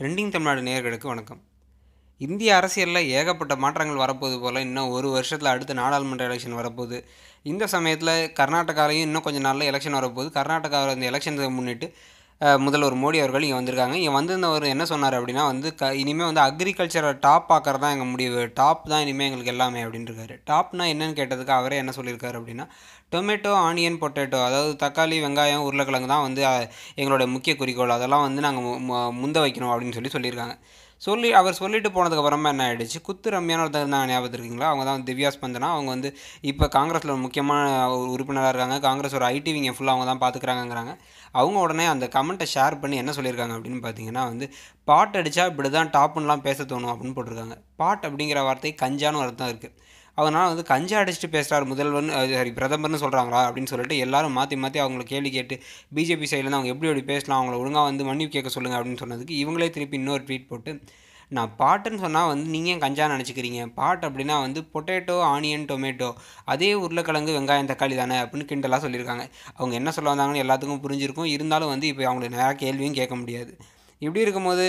trending Tamil Nadu நேயர்களுக்கு வணக்கம் இந்திய அரசியலில் ஏகப்பட்ட மாற்றங்கள் வரப்போது போல் இன்னும் ஒரு வருஷத்தில் அடுத்த நாடாளுமன்ற எலெக்ஷன் வரப்போகுது இந்த சமயத்தில் கர்நாடகாலையும் இன்னும் கொஞ்சம் நாளில் எலெக்ஷன் வரப்போகுது கர்நாடகாவில் இந்த எலெக்ஷன் முன்னிட்டு முதல்வர் மோடி அவர்கள் இங்கே வந்திருக்காங்க இங்கே வந்திருந்தவர் என்ன சொன்னார் அப்படின்னா வந்து க இனிமேல் வந்து அக்ரிகல்ச்சரை டாப் ஆக்கிறது தான் எங்கள் முடிவு டாப் தான் இனிமேல் எங்களுக்கு எல்லாமே அப்படின்னு இருக்காரு டாப்னா என்னன்னு கேட்டதுக்கு அவரே என்ன சொல்லியிருக்காரு அப்படின்னா டொமேட்டோ ஆனியன் பொட்டேட்டோ அதாவது தக்காளி வெங்காயம் உருளைக்கிழங்கு தான் வந்து எங்களுடைய முக்கிய குறிக்கோள் அதெல்லாம் வந்து நாங்கள் முந்த வைக்கணும் அப்படின்னு சொல்லி சொல்லியிருக்காங்க சொல்லி அவர் சொல்லிட்டு போனதுக்கப்புறமா என்ன ஆகிடுச்சு குத்து ரம்யான ஒருத்தர் இருந்தாங்க ஞாபகத்து இருக்கீங்களா அவங்க தான் திவ்யா ஸ்பந்தனா அவங்க வந்து இப்போ காங்கிரஸில் ஒரு முக்கியமான ஒரு உறுப்பினராக இருக்காங்க காங்கிரஸோட ஐடிவிங்க ஃபுல்லாக அவங்க தான் பார்த்துக்கிறாங்கங்கிறாங்க அவங்க உடனே அந்த கமெண்ட்டை ஷேர் பண்ணி என்ன சொல்லியிருக்காங்க அப்படின்னு பார்த்தீங்கன்னா வந்து பாட்டு அடித்தா இப்படி தான் டாப்புன்னெலாம் பேச தோணும் அப்படின்னு போட்டிருக்காங்க பாட் அப்படிங்கிற வார்த்தை கஞ்சான்னு அர்த்தம் இருக்குது அதனால் வந்து கஞ்சா அடிச்சுட்டு பேசுகிறார் முதல்வர்னு சாரி பிரதமர்னு சொல்கிறாங்களா அப்படின்னு சொல்லிட்டு எல்லாரும் மாற்றி மாற்றி அவங்கள கேள்வி கேட்டு பிஜேபி சைட்லேருந்து அவங்க எப்படி எப்படி பேசலாம் அவங்கள ஒழுங்காக வந்து மன்னிப்பு கேட்க சொல்லுங்கள் அப்படின்னு சொன்னதுக்கு இவங்களே திருப்பி இன்னொரு ட்வீட் போட்டு நான் பாட்டுன்னு சொன்னால் வந்து நீங்கள் ஏன் கஞ்சா நினச்சிக்கிறீங்க பாட் அப்படின்னா வந்து பொட்டேட்டோ ஆனியன் டொமேட்டோ அதே உருளைக்கிழங்கு வெங்காயம் தக்காளி தானே அப்படின்னு கிண்டலாக சொல்லியிருக்காங்க அவங்க என்ன சொல்ல வந்தாங்கன்னு எல்லாத்துக்கும் புரிஞ்சிருக்கும் இருந்தாலும் வந்து இப்போ அவங்களுக்கு நிறையா கேள்வியும் கேட்க முடியாது இப்படி இருக்கும்போது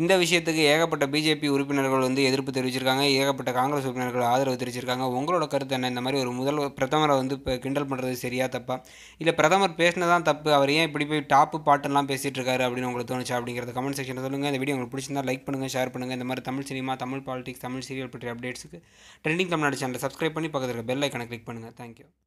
இந்த விஷயத்துக்கு ஏகப்பட்ட பிஜேபி உறுப்பினர்கள் வந்து எதிர்ப்பு தெரிவிச்சிருக்காங்க ஏகப்பட்ட காங்கிரஸ் உறுப்பினர்கள் ஆதரவு தெரிவிச்சிருக்காங்க உங்களோட கருத்து என்ன இந்த மாதிரி ஒரு முதல் பிரதமரை வந்து இப்போ கிண்டல் பண்ணுறது சரியா தப்பா இல்லை பிரதமர் பேசினதான் தப்பு அவர் ஏன் இப்படி போய் டாப்பு பாட்டெல்லாம் பேசிகிட்டு இருக்காரு அப்படின்னு உங்களுக்கு தோணுச்சு அப்படிங்கிறத கமெண்ட் செக்ஷனில் சொல்லுங்கள் இந்த வீடியோ உங்களுக்கு பிடிச்சிருந்தா லைக் பண்ணுங்கள் ஷேர் பண்ணுங்கள் இந்த மாதிரி Tamil cinema Tamil politics Tamil serial பற்றிய அப்டேட்ஸுக்கு ட்ரெண்டிங் தமிழ்நாடு சேனலை சப்ஸ்கிரைப் பண்ணி பக்கத்தில் பெல் ஐக்கனை கிளிக் பண்ணுங்கள் தேங்க்யூ